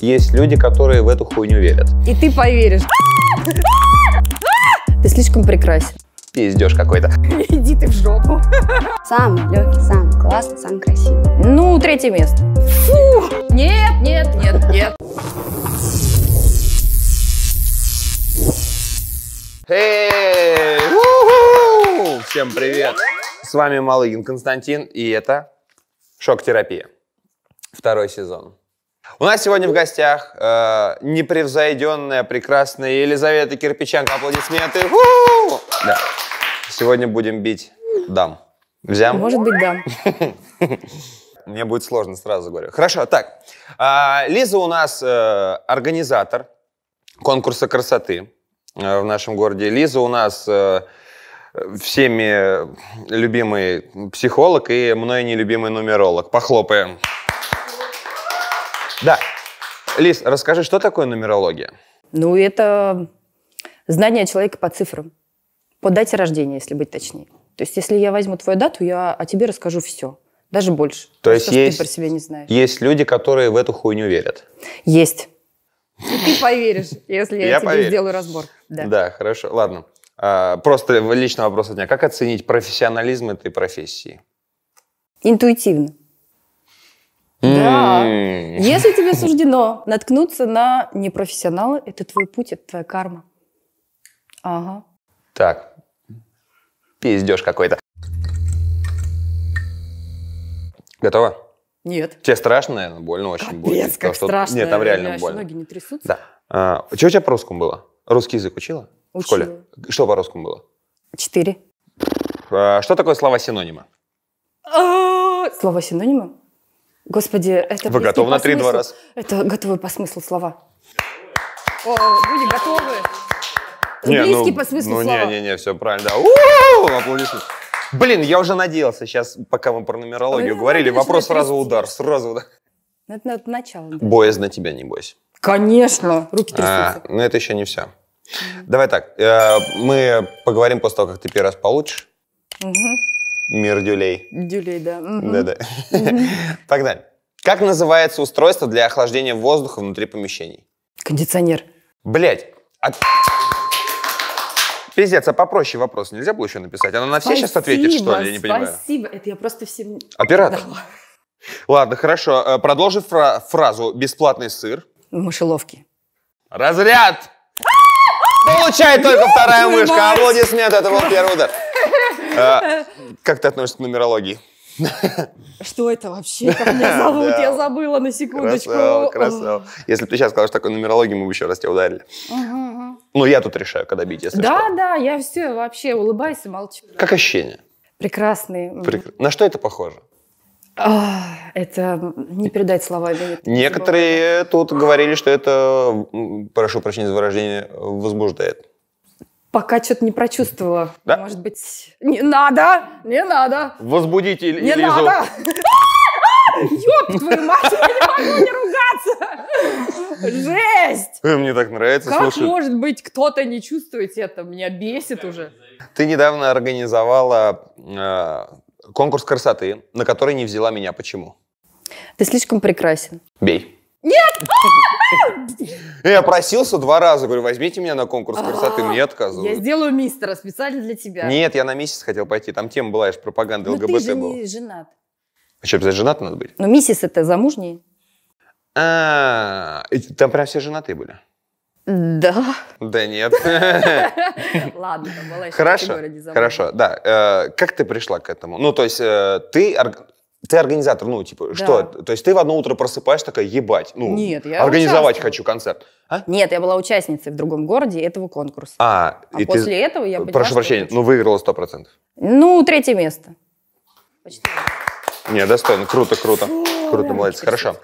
Есть люди, которые в эту хуйню верят. И ты поверишь. Ты слишком прекрасен. Пиздешь какой-то. Иди ты в жопу. Сам легкий, сам классный, сам красивый. Ну, третье место. Фу! Нет, нет, нет, нет. Эй! Всем привет! С вами Малыгин Константин, и это «Шок-терапия» второй сезон. У нас сегодня в гостях э, непревзойденная, прекрасная Елизавета Кирпичанка, Аплодисменты. Да. Сегодня будем бить дам. Взям? Может быть, дам. Мне будет сложно, сразу говорю. Хорошо, так. Э, Лиза у нас э, организатор конкурса красоты э, в нашем городе. Лиза у нас э, всеми любимый психолог и мной нелюбимый нумеролог. Похлопаем. Да. Лиз, расскажи, что такое нумерология? Ну, это знание человека по цифрам, по дате рождения, если быть точнее. То есть, если я возьму твою дату, я о тебе расскажу все, даже больше. То есть, все, есть ты про себя не знаешь. Есть люди, которые в эту хуйню верят. Есть. И ты поверишь, если я, тебе сделаю разбор. Да. да, хорошо. Ладно. А, просто личный вопрос от меня. Как оценить профессионализм этой профессии? Интуитивно. Да. Если тебе суждено наткнуться на непрофессионала, это твой путь, это твоя карма. Ага. Так. Пиздеж какой-то. Готова? Нет. Тебе страшно, наверное, больно очень Капец, будет. как что... страшно. Нет, там реально Меня больно. ноги не трясутся. Да. А, а что у тебя по русскому было? Русский язык учила? Учила. В школе? Что по русскому было? Четыре. А, что такое слова синонима? А, слова синонима? Господи, это... Вы готовы на три-два раза. Это готовы по смыслу слова. О, были готовы. Не, Близкие ну, по смыслу ну, слова. Ну, не-не-не, все правильно, да. У-у-у, аплодисменты. Блин, я уже надеялся сейчас, пока мы про нумерологию Ой, говорили. вопрос сразу удар, сразу. Это надо начало. Боязно тебя, не бойся. Конечно, руки а, трясутся. А, ну, но это еще не все. Давай так, э, мы поговорим после того, как ты первый раз получишь. Угу. Мир дюлей. Дюлей, да. Да-да. Угу. Погнали. Как называется устройство для охлаждения воздуха внутри помещений? Кондиционер. Блять. А Пиздец, а попроще вопрос нельзя было еще написать? Она на все сейчас ответит, что ли? Я не понимаю. Спасибо, это я просто всем... Оператор. Ладно, хорошо. Э, Продолжи фра- фразу «бесплатный сыр». Мышеловки. Разряд! Получает только вторая мышка. Аплодисменты, это был первый удар. А, как ты относишься к нумерологии? Что это вообще? Как меня зовут? Я забыла на секундочку. Красава, красава. Если бы ты сейчас сказала, что такое нумерология, мы бы еще раз тебя ударили. Ну, я тут решаю, когда бить, если Да, да, я все вообще улыбаюсь и молчу. Как ощущение? Прекрасный. На что это похоже? А, это не передать словами. Некоторые тут говорили, что это, прошу прощения за выражение, возбуждает пока что-то не прочувствовала. Да? Может быть, не надо, не надо. Возбудите Лизу. Не надо. А, ёб твою мать, я не могу не ругаться! Жесть! Мне так нравится, Как слушай. может быть кто-то не чувствует это? Меня бесит уже. Ты недавно организовала э, конкурс красоты, на который не взяла меня. Почему? Ты слишком прекрасен. Бей. Нет! Я просился два раза, говорю, возьмите меня на конкурс красоты, мне а, отказывают. Я сделаю мистера специально для тебя. Нет, я на миссис хотел пойти, там тема была, я же пропаганда ЛГБТ был. ты же не женат. А что, обязательно женат надо быть? Ну, миссис это замужние. А, там прям все женатые были. Да. Да нет. Ладно, там была еще Хорошо, хорошо, да. Э, как ты пришла к этому? Ну, то есть э, ты ты организатор, ну, типа, да. что? То есть ты в одно утро просыпаешь такая, ебать, ну, Нет, я организовать хочу концерт. А? Нет, я была участницей в другом городе этого конкурса. А, а и после ты... этого я поняла, Прошу прощения, ну, выиграла 100%. Ну, третье место. Почти. Не, достойно, круто, круто. Фу, круто, да, молодец, хорошо.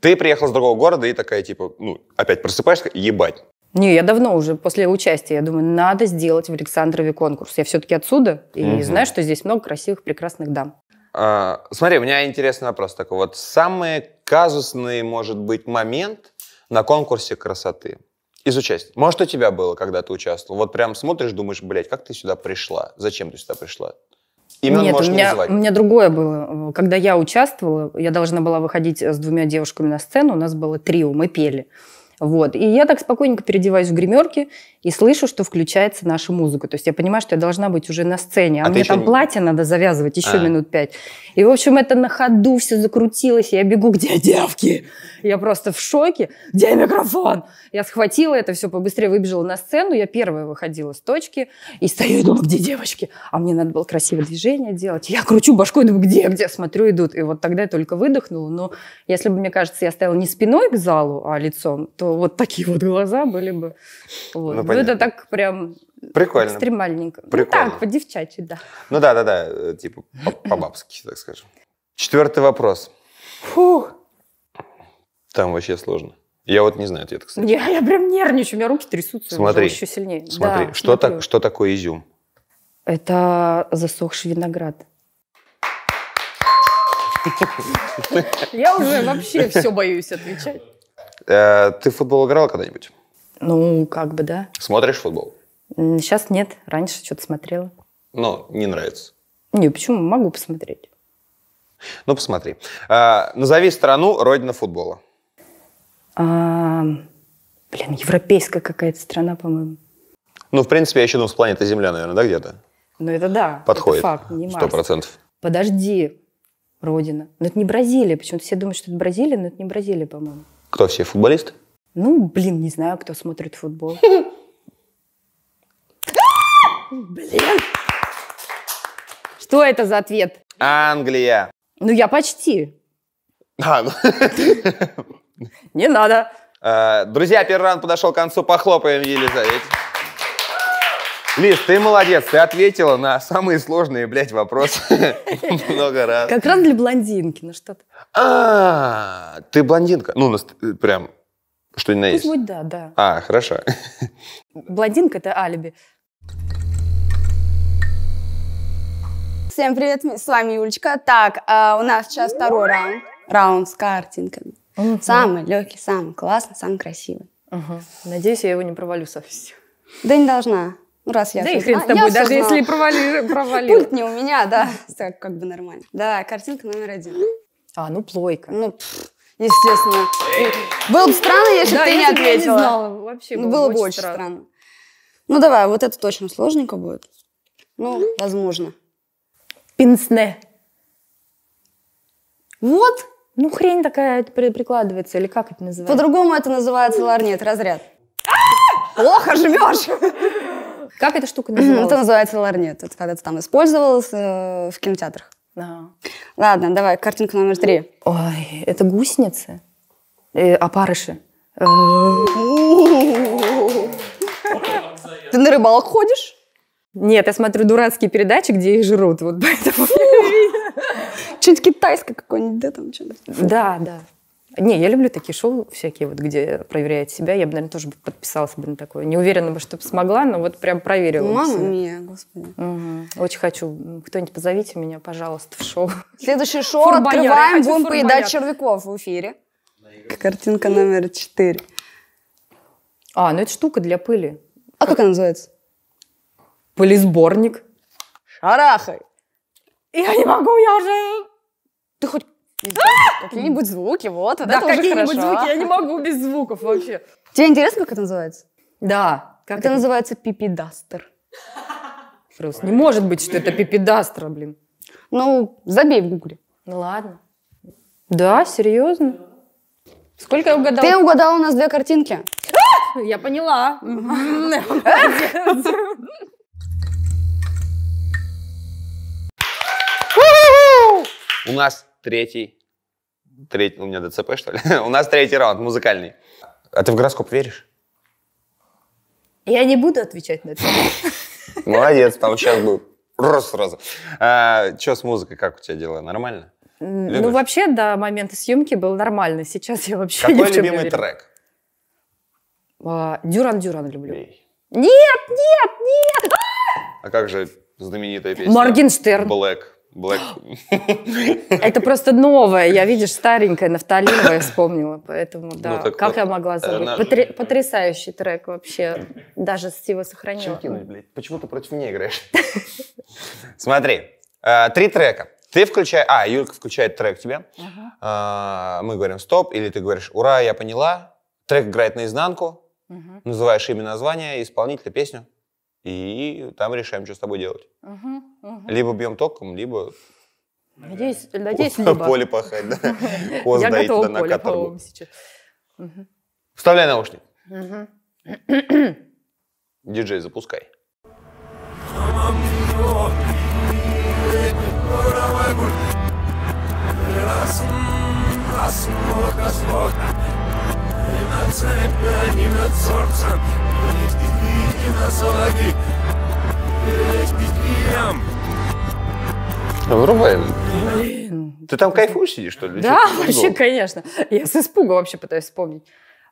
Ты приехала с другого города и такая, типа, ну, опять просыпаешься, ебать. Не, я давно уже после участия, я думаю, надо сделать в Александрове конкурс. Я все-таки отсюда, и угу. знаю, что здесь много красивых, прекрасных дам. А, смотри, у меня интересный вопрос такой. Вот самый казусный, может быть, момент на конкурсе красоты из участия. Может, у тебя было, когда ты участвовал? Вот прям смотришь, думаешь, блядь, как ты сюда пришла? Зачем ты сюда пришла? Именно Нет, у меня, назвать. у меня другое было. Когда я участвовала, я должна была выходить с двумя девушками на сцену, у нас было трио, мы пели. Uh вот. И я так спокойненько переодеваюсь в гримерке и слышу, что включается наша музыка. То есть я понимаю, что я должна быть уже на сцене, а, а мне там еще... платье надо завязывать еще а. минут пять. И, в общем, это на ходу все закрутилось. Я бегу, где девки? Я просто в шоке. Где микрофон? Я схватила это все побыстрее, выбежала на сцену. Я первая выходила с точки и стою и думаю, где девочки? А мне надо было красивое движение делать. Я кручу башкой, думаю, где, где? Смотрю, идут. И вот тогда я только выдохнула. Но если бы, мне кажется, я стояла не спиной к залу, а лицом, то вот такие вот глаза были бы. Вот. Ну, ну это так прям Прикольно. экстремальненько. Ну Прикольно. Ну так, по-девчачьи, да. Ну да, да, да, э, типа по-бабски, так скажем. Четвертый вопрос. Фух. Там вообще сложно. Я вот не знаю ответа, кстати. Я, я прям нервничаю, у меня руки трясутся смотри, еще сильнее. Смотри, да, что, так, что такое изюм? Это засохший виноград. Я уже вообще все боюсь отвечать. Э, ты в футбол играла когда-нибудь? Ну, как бы, да. Смотришь футбол? Сейчас нет. Раньше что-то смотрела. Но ну, не нравится? Не, почему? Могу посмотреть. Ну, посмотри. А, назови страну родина футбола. А, блин, европейская какая-то страна, по-моему. Ну, в принципе, я еще думаю, с планеты Земля, наверное, да, где-то? Ну, это да. Подходит. Это факт, не Сто процентов. Подожди, родина. Но это не Бразилия. Почему-то все думают, что это Бразилия, но это не Бразилия, по-моему. Кто все, футболисты? Ну, блин, не знаю, кто смотрит футбол. Блин! Что это за ответ? Англия. Ну, я почти. А, ну. Не надо. Э, друзья, первый раунд подошел к концу. Похлопаем Елизавете. Лиз, ты молодец, ты ответила на самые сложные, блядь, вопросы много раз. Как раз для блондинки, ну что ты. А, ты блондинка. Ну, э, прям, что ни на есть. Пусть будет, да, да. А, хорошо. Блондинка — это алиби. Всем привет, с вами Юлечка. Так, а, у нас сейчас второй раунд. Раунд с картинками. Самый легкий, самый классный, самый красивый. Надеюсь, я его не провалю совсем. Да не должна. Ну, раз я... Да и хрен с тобой, даже знала. если провали, провалил. Пульт не у меня, да. Так, как бы нормально. Да, картинка номер один. А, ну, плойка. Ну, естественно. Было бы странно, если бы ты не ответила. я не знала. Вообще ну, было, было бы очень, странно. Ну, давай, вот это точно сложненько будет. Ну, возможно. Пинсне. Вот. Ну, хрень такая прикладывается, или как это называется? По-другому это называется ларнет, разряд. А! Плохо живешь. Как эта штука называется? Это называется ларнет. Это когда-то там использовалось э, в кинотеатрах. Да. Ладно, давай, картинка номер три. Ой, это гусеницы, э, а опарыши. Э. Ты на рыбалку ходишь? Нет, я смотрю дурацкие передачи, где их жрут. Вот поэтому... Что-нибудь китайское какое-нибудь, да, там что то Да, да. Не, я люблю такие шоу всякие, вот, где проверяет себя. Я бы, наверное, тоже подписалась бы на такое. Не уверена бы, что смогла, но вот прям проверила. Мама мне, господи. Угу. Очень хочу. Кто-нибудь позовите меня, пожалуйста, в шоу. Следующее шоу фурбоняр. открываем. Будем фурбоняр. поедать червяков в эфире. Картинка номер четыре. А, ну это штука для пыли. А как, как она называется? Пылесборник. Шарахай. Я не могу, я уже... Ты хоть а! Какие-нибудь звуки, вот, да, какие-нибудь звуки, я не могу без звуков вообще. Тебе интересно, как это называется? Да. Как это, называется пипидастер. Просто не может быть, что это пипидастер, блин. Ну, забей в гугле. Ну ладно. Да, серьезно? Сколько я угадала? Ты угадала у нас две картинки. А! Я поняла. У нас третий. Третий, у меня ДЦП, что ли? у нас третий раунд музыкальный. А ты в гороскоп веришь? Я не буду отвечать на это. Молодец, там сейчас будет. Раз сразу. А, что с музыкой, как у тебя дела? Нормально? Ну, Любишь? Ну, вообще, до момента съемки был нормально. Сейчас я вообще Какой ни в любимый не трек? Дюран-Дюран люблю. Бей. Нет, нет, нет! А как же знаменитая песня? Моргенштерн. Блэк. Black... Это просто новое. Я, видишь, старенькое, нафталиновое вспомнила. Поэтому, да. Ну, так, как вот, я могла забыть? Наш... Потр... Э, потрясающий трек вообще. Даже Стива сохранил. Почему ты против меня играешь? Смотри, э, три трека. Ты включаешь... А, Юлька включает трек тебе. А, мы говорим «стоп», или ты говоришь «ура, я поняла». Трек играет наизнанку. Называешь имя, названия исполнителя, песню и там решаем, что с тобой делать. Угу, угу. Либо бьем током, либо Надеюсь, э, надеюсь, Куз, либо... поле пахать, да. Коз Я доить готова да, поле по сейчас. Угу. Вставляй наушник. Угу. Диджей, запускай. не над цепь, не над сердцем, ну, Вырубай. Ты там кайфуешь сидишь, что ли? Да, вообще, конечно. Я с испуга вообще пытаюсь вспомнить.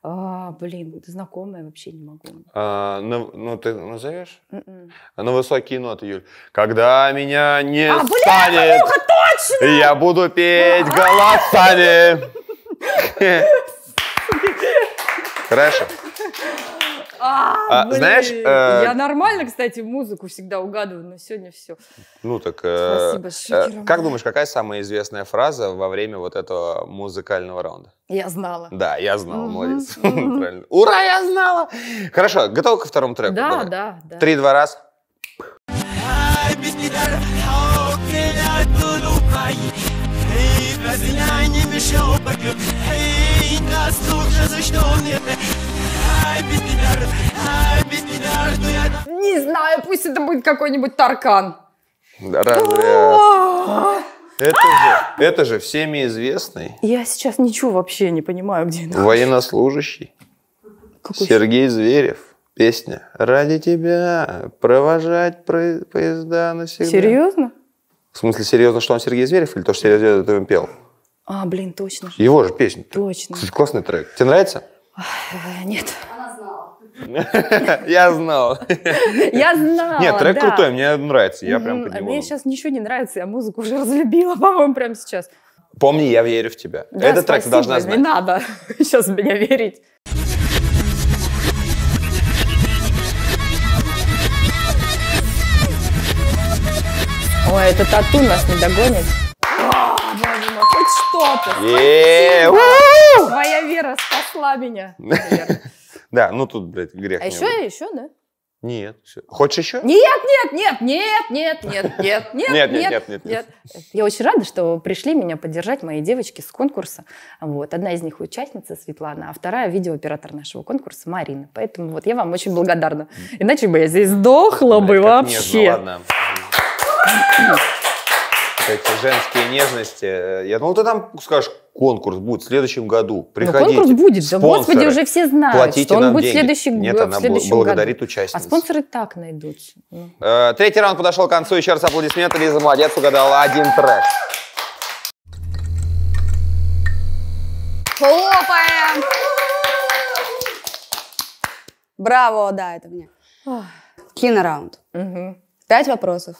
А, блин, знакомая вообще не могу. А, ну, ну, ты назовешь? mm м-м. а, На ну, высокие ноты, Юль. Когда меня не а, станет, бля, точно! я буду петь голосами. Хорошо. А, а блин, знаешь, э... я нормально, кстати, музыку всегда угадываю, но сегодня все. Ну так. Э... Спасибо, э, шикером. Как думаешь, какая самая известная фраза во время вот этого музыкального раунда? Я знала. Да, я знала, молодец. Ура, я знала! Хорошо, готова ко второму треку? Да, да, да. Три-два раз. Hey, не знаю, пусть это будет какой-нибудь таркан. Да разряд. Это же, это же всеми известный. Я сейчас ничего вообще не понимаю, где это. Военнослужащий. Какой Сергей Зверев. Песня «Ради тебя провожать поезда навсегда». Серьезно? В смысле, серьезно, что он Сергей Зверев или то, что Сергей Зверев это им пел? А, блин, точно. Его же песня. Точно. Кстати, классный трек. Тебе нравится? Э, нет. Я знал. Я знал. Нет, трек крутой, мне нравится, я прям А Мне сейчас ничего не нравится, я музыку уже разлюбила, по-моему, прямо сейчас. Помни, я верю в тебя. Да, Этот трек ты должна знать. не надо сейчас в меня верить. Ой, этот тату нас не догонит. хоть что-то. Твоя вера спасла меня. Да, ну тут, блядь, грех. А еще, еще, да? Нет. Хочешь еще? Нет, нет, нет, нет, нет, нет, нет, нет, нет, нет, нет. нет, нет, Я очень рада, что пришли меня поддержать мои девочки с конкурса. Вот. Одна из них участница Светлана, а вторая видеооператор нашего конкурса Марина. Поэтому вот я вам очень благодарна. Иначе бы я здесь сдохла бы вообще. Ладно. эти женские нежности. Э, я думал, ты там скажешь, конкурс будет в следующем году. Приходите. Ну, конкурс будет. Спонсоры, да, господи, уже все знают, платите что он нам будет деньги. в следующем Нет, она в благодарит году. участниц. А спонсоры так найдутся. Ну. Э, третий раунд подошел к концу. Еще раз аплодисменты. Лиза молодец, угадала один трек. Хлопаем! Браво, да, это мне. Кинораунд. Угу. Пять вопросов.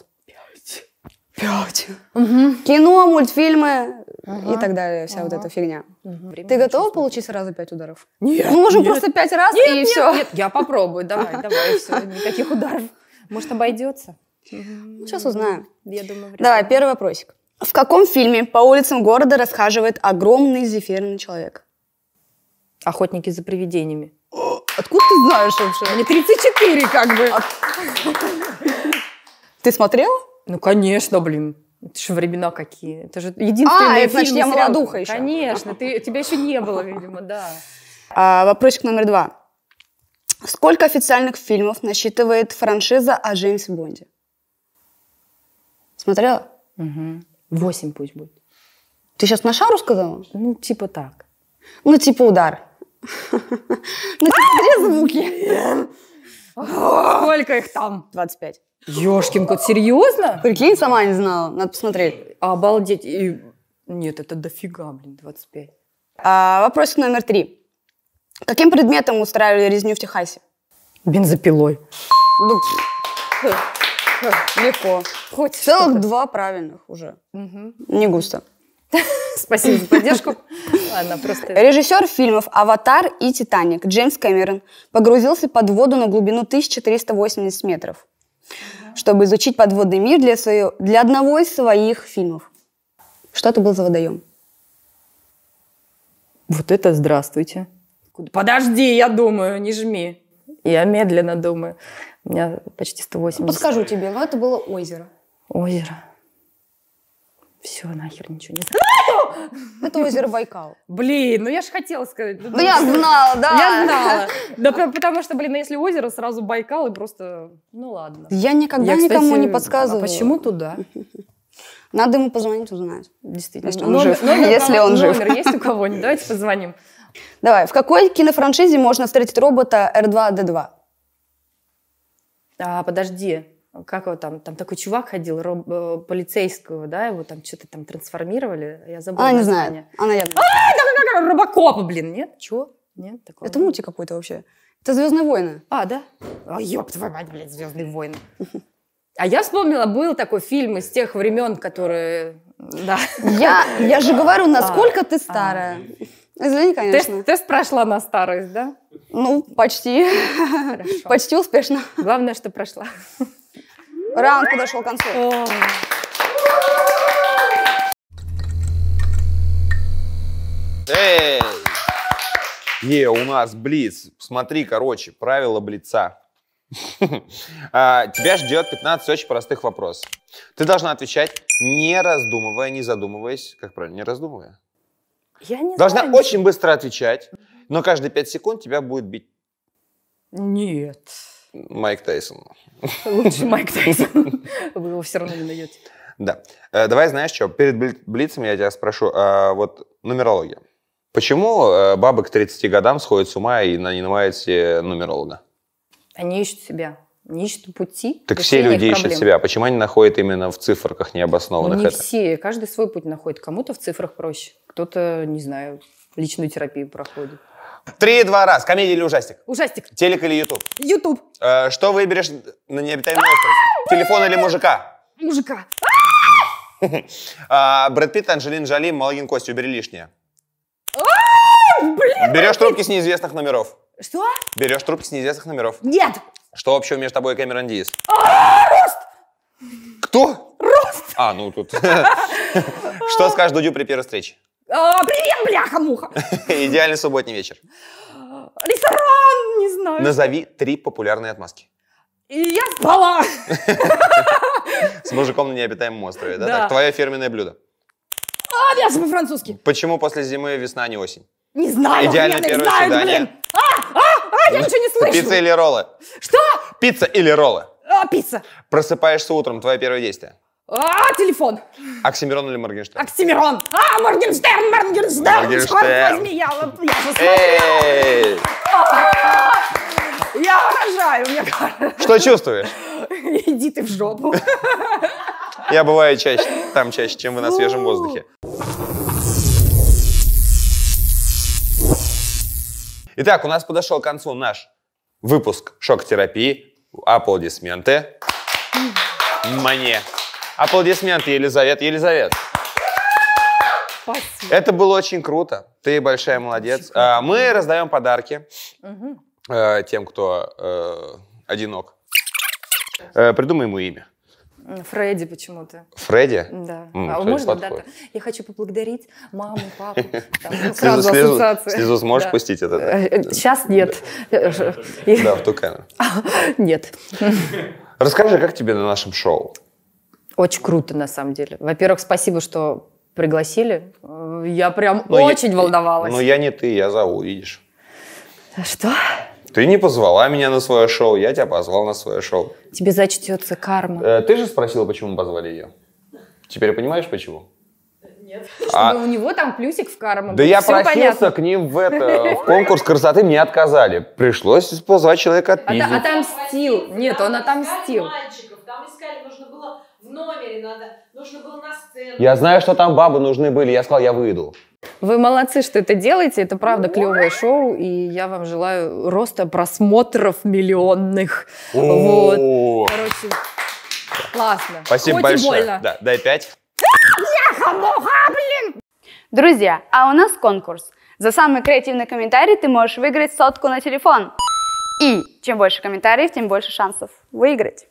Пять. Угу. Кино, мультфильмы ага. и так далее, вся ага. вот эта фигня. Угу. Ты Время готова получить сразу пять ударов? Нет. Мы можем нет. просто пять раз нет, и нет, все. Нет, я попробую, давай, давай, все, никаких ударов. Может, обойдется? Ну, сейчас узнаем. Я думаю, Давай, первый вопросик. В каком фильме по улицам города расхаживает огромный зефирный человек? Охотники за привидениями. Откуда ты знаешь вообще? Мне 34 как бы. А, ты смотрела? Ну, конечно, блин. Это же времена какие. Это же единственные а, фильмы. значит, я молодуха еще. Конечно, ты, тебя еще не было, видимо, да. А, вопросик номер два. Сколько официальных фильмов насчитывает франшиза о Джеймсе Бонде? Смотрела? Угу. Восемь пусть будет. Ты сейчас на шару сказала? Ну, типа так. Ну, типа удар. Ну, типа две звуки. Сколько их там? 25. Ёшкин кот, серьезно? Прикинь, сама не знала, надо посмотреть. Обалдеть. И... Нет, это дофига, блин, 25. А, вопросик номер три. Каким предметом устраивали резню в Техасе? Бензопилой. Ну, легко. Хоть Целых два правильных уже. Угу. Не густо. Спасибо за поддержку. Ладно, просто... Режиссер фильмов «Аватар» и «Титаник» Джеймс Кэмерон погрузился под воду на глубину 1380 метров, чтобы изучить подводный мир для, своего, для одного из своих фильмов. Что это был за водоем? Вот это здравствуйте. Подожди, я думаю, не жми. Я медленно думаю. У меня почти 180. Подскажу тебе, но это было озеро. Озеро. Все, нахер ничего нет. Это озеро Байкал. Блин, ну я же хотела сказать. Ну, ну я ну, знала, да. Я знала. Да потому что, блин, если озеро, сразу Байкал и просто, ну ладно. Я никогда никому не «А подсказывала. почему туда? Надо ему позвонить, узнать. Действительно. он жив. если он жив. Номер есть у кого-нибудь? Давайте позвоним. Давай. В какой кинофраншизе можно встретить робота R2-D2? А, подожди как его там, там такой чувак ходил, роб, э, полицейского, да, его там что-то там трансформировали, я забыла. А, не знаю. Она я... А, Робокопа, блин, нет? Чего? Нет, такого. Это мультик какой-то вообще. Это «Звездные войны». А, да? О, а, ёб твою мать, блин, «Звездные войны». А я вспомнила, был такой фильм из тех времен, которые... Да. Я, я же говорю, а, насколько ты а. старая. Извини, конечно. Тест, тест прошла на старость, да? Ну, почти. Хорошо. Почти успешно. Главное, что прошла. Раунд подошел к концу. Эй! Е, у нас блиц. Смотри, короче, правила блица. А, тебя ждет 15 очень простых вопросов. Ты должна отвечать, не раздумывая, не задумываясь. Как правильно, не раздумывая? Я не Должна знаю. очень быстро отвечать, но каждые 5 секунд тебя будет бить. Нет. Майк Тайсон. Лучше Майк Тайсон. Вы его все равно не найдете. Да. Э, давай, знаешь что, перед Блицем я тебя спрошу, а вот нумерология. Почему э, бабы к 30 годам сходят с ума и себе нумеролога? Они ищут себя. Они ищут пути. Так все люди ищут проблем. себя. Почему они находят именно в цифрах необоснованных? Ну, не это? все. Каждый свой путь находит. Кому-то в цифрах проще. Кто-то, не знаю, личную терапию проходит. Три, два, раз. Комедия или ужастик? Ужастик. Телек или Ютуб? Ютуб. Э, что выберешь на необитаемый остров? Телефон или мужика? Мужика. А, Брэд Питт, Анжелин Джоли, Малагин Кости. убери лишнее. Берешь ну трубки с неизвестных номеров? Что? Берешь трубки с неизвестных номеров? Нет. Что общего между тобой и Кэмерон Диас? Рост! Кто? Рост! А, ну тут. Что скажешь Дудю при первой встрече? А, привет, бляха-муха! Идеальный субботний вечер. Ресторан, не знаю. Назови три популярные отмазки. И я спала. С мужиком на необитаемом острове, да? Так, твое фирменное блюдо. Обязан а, по-французски. Почему после зимы весна, а не осень? Не знаю, Идеальное первое знают, свидание. А, а, а, я ничего не слышу. Пицца или роллы? Что? Пицца или роллы? А, пицца. Просыпаешься утром, твое первое действие. А, телефон! Оксимирон или Моргенштерн? Оксимирон! А, Моргенштерн, Моргенштерн! Моргенштерн! Черт возьми, я, я же смотрела! Я урожаю, мне кажется. Что чувствуешь? Иди ты в жопу. Я бываю чаще, там чаще, чем вы на свежем воздухе. Итак, у нас подошел к концу наш выпуск шок-терапии. Аплодисменты. Мне. Аплодисменты, Елизавета. Елизавет. Спасибо. Это было очень круто. Ты большая молодец. Спасибо. А, мы раздаем подарки угу. тем, кто э, одинок. Э, придумай ему имя. Фредди почему-то. Фредди? Да. М, а можно подходит. дата? Я хочу поблагодарить маму, папу. Там, ну, сразу ассоциация. Слезу сможешь пустить это? Сейчас нет. да в ту камеру. Нет. Расскажи, как тебе на нашем шоу? Очень круто, на самом деле. Во-первых, спасибо, что пригласили. Я прям но ну, очень я, волновалась. Но ну, я не ты, я зову, видишь. Что? Ты не позвала меня на свое шоу, я тебя позвал на свое шоу. Тебе зачтется карма. Э, ты же спросила, почему мы позвали ее. Теперь понимаешь, почему? Нет. А... Чтобы у него там плюсик в карму. Да я просился понятно. к ним в, это, в конкурс красоты, мне отказали. Пришлось позвать человека а а отпиздить. От, отомстил. Нет, он отомстил номере надо, нужно было на сцену. Я знаю, что там бабы нужны были, я сказал, я выйду. Вы молодцы, что это делаете, это правда ну, клевое шоу, и я вам желаю роста просмотров миллионных. Вот. Короче, классно. Спасибо Хоть большое. Да, дай пять. Друзья, а у нас конкурс. За самый креативный комментарий ты можешь выиграть сотку на телефон. И чем больше комментариев, тем больше шансов выиграть.